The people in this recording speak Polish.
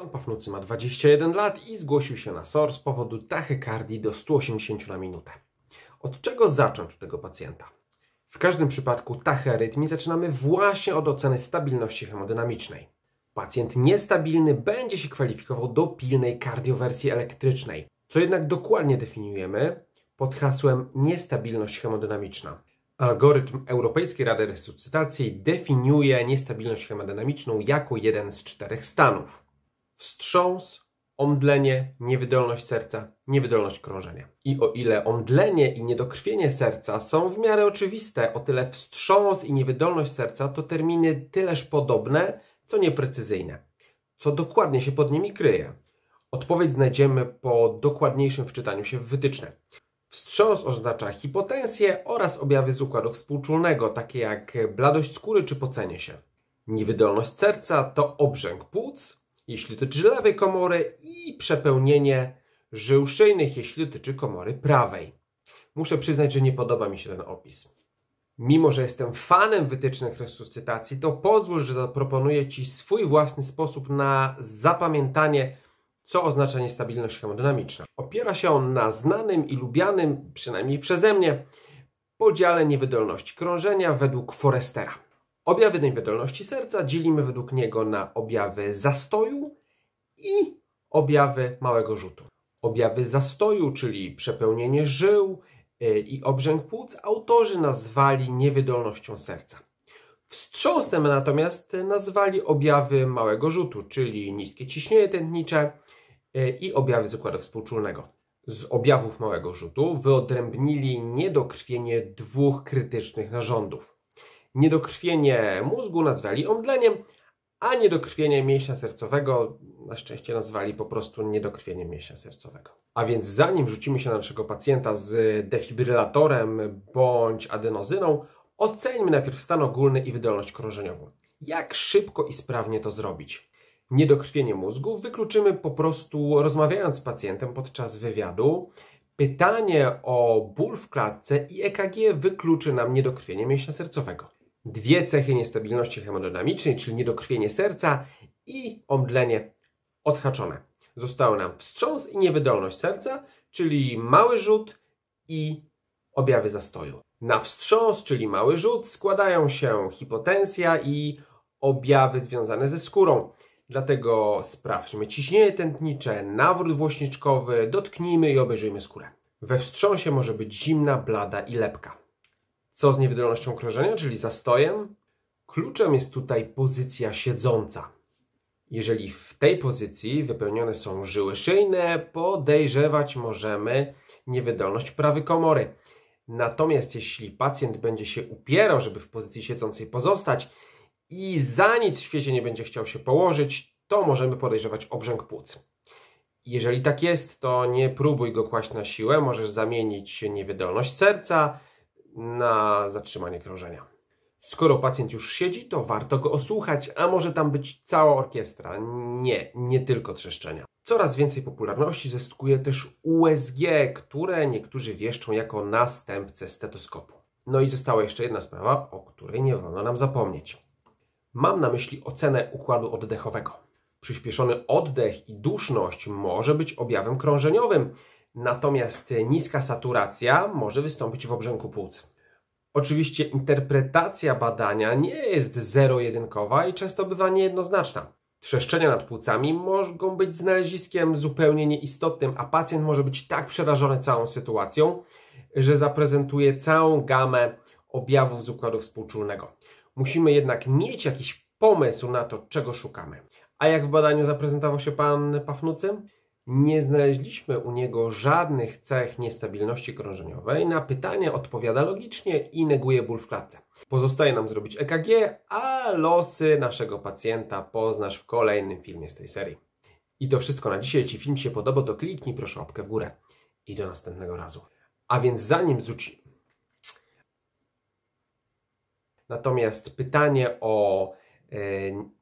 Pan Pafnucy ma 21 lat i zgłosił się na SOR z powodu tachykardii do 180 na minutę. Od czego zacząć u tego pacjenta? W każdym przypadku tachyarytmii zaczynamy właśnie od oceny stabilności hemodynamicznej. Pacjent niestabilny będzie się kwalifikował do pilnej kardiowersji elektrycznej, co jednak dokładnie definiujemy pod hasłem niestabilność hemodynamiczna. Algorytm Europejskiej Rady Resuscytacji definiuje niestabilność hemodynamiczną jako jeden z czterech stanów wstrząs, omdlenie, niewydolność serca, niewydolność krążenia. I o ile omdlenie i niedokrwienie serca są w miarę oczywiste, o tyle wstrząs i niewydolność serca to terminy tyleż podobne, co nieprecyzyjne. Co dokładnie się pod nimi kryje? Odpowiedź znajdziemy po dokładniejszym wczytaniu się w wytyczne. Wstrząs oznacza hipotensję oraz objawy z układu współczulnego, takie jak bladość skóry czy pocenie się. Niewydolność serca to obrzęk płuc, jeśli dotyczy lewej komory i przepełnienie żył szyjnych, jeśli dotyczy komory prawej. Muszę przyznać, że nie podoba mi się ten opis. Mimo, że jestem fanem wytycznych resuscytacji, to pozwól, że zaproponuję Ci swój własny sposób na zapamiętanie, co oznacza niestabilność hemodynamiczna. Opiera się on na znanym i lubianym, przynajmniej przeze mnie, podziale niewydolności krążenia według Forestera. Objawy niewydolności serca dzielimy według niego na objawy zastoju i objawy małego rzutu. Objawy zastoju, czyli przepełnienie żył y, i obrzęk płuc, autorzy nazwali niewydolnością serca. Wstrząsem natomiast nazwali objawy małego rzutu, czyli niskie ciśnienie tętnicze y, i objawy z układu współczulnego. Z objawów małego rzutu wyodrębnili niedokrwienie dwóch krytycznych narządów Niedokrwienie mózgu nazwali omdleniem, a niedokrwienie mięśnia sercowego na szczęście nazwali po prostu niedokrwieniem mięśnia sercowego. A więc zanim rzucimy się na naszego pacjenta z defibrylatorem bądź adenozyną, oceńmy najpierw stan ogólny i wydolność krążeniową. Jak szybko i sprawnie to zrobić? Niedokrwienie mózgu wykluczymy po prostu rozmawiając z pacjentem podczas wywiadu. Pytanie o ból w klatce i EKG wykluczy nam niedokrwienie mięśnia sercowego dwie cechy niestabilności hemodynamicznej, czyli niedokrwienie serca i omdlenie odhaczone. Zostały nam wstrząs i niewydolność serca, czyli mały rzut i objawy zastoju. Na wstrząs, czyli mały rzut, składają się hipotensja i objawy związane ze skórą. Dlatego sprawdźmy ciśnienie tętnicze, nawrót włośniczkowy, dotknijmy i obejrzyjmy skórę. We wstrząsie może być zimna, blada i lepka. Co z niewydolnością krążenia, czyli zastojem? Kluczem jest tutaj pozycja siedząca. Jeżeli w tej pozycji wypełnione są żyły szyjne, podejrzewać możemy niewydolność prawej komory. Natomiast jeśli pacjent będzie się upierał, żeby w pozycji siedzącej pozostać i za nic w świecie nie będzie chciał się położyć, to możemy podejrzewać obrzęk płuc. Jeżeli tak jest, to nie próbuj go kłaść na siłę, możesz zamienić niewydolność serca na zatrzymanie krążenia. Skoro pacjent już siedzi, to warto go osłuchać, a może tam być cała orkiestra. Nie, nie tylko trzeszczenia. Coraz więcej popularności zyskuje też USG, które niektórzy wieszczą jako następcę stetoskopu. No i została jeszcze jedna sprawa, o której nie wolno nam zapomnieć. Mam na myśli ocenę układu oddechowego. Przyspieszony oddech i duszność może być objawem krążeniowym, natomiast niska saturacja może wystąpić w obrzęku płuc. Oczywiście interpretacja badania nie jest zero-jedynkowa i często bywa niejednoznaczna. Trzeszczenia nad płucami mogą być znaleziskiem zupełnie nieistotnym, a pacjent może być tak przerażony całą sytuacją, że zaprezentuje całą gamę objawów z układu współczulnego. Musimy jednak mieć jakiś pomysł na to, czego szukamy. A jak w badaniu zaprezentował się pan Pafnucy? Nie znaleźliśmy u niego żadnych cech niestabilności krążeniowej. Na pytanie odpowiada logicznie i neguje ból w klatce. Pozostaje nam zrobić EKG, a losy naszego pacjenta poznasz w kolejnym filmie z tej serii. I to wszystko na dzisiaj. Jeśli film się podobał, to kliknij proszę łapkę w górę. I do następnego razu. A więc zanim zuci. Natomiast pytanie o... Yy,